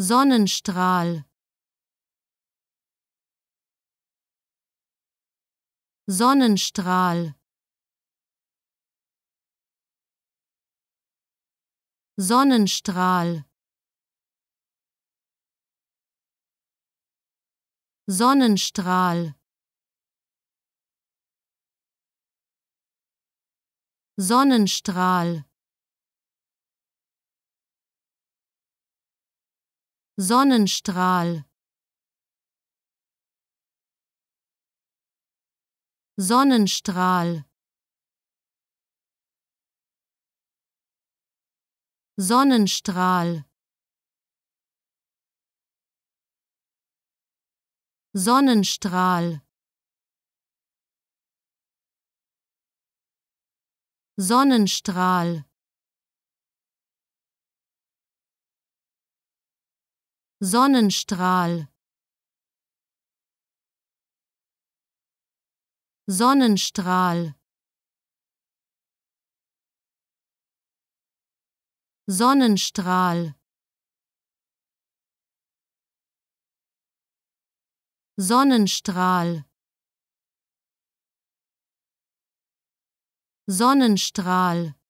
Sonnenstrahl Sonnenstrahl Sonnenstrahl Sonnenstrahl Sonnenstrahl Sonnenstrahl Sonnenstrahl Sonnenstrahl Sonnenstrahl Sonnenstrahl Sonnenstrahl Sonnenstrahl Sonnenstrahl Sonnenstrahl Sonnenstrahl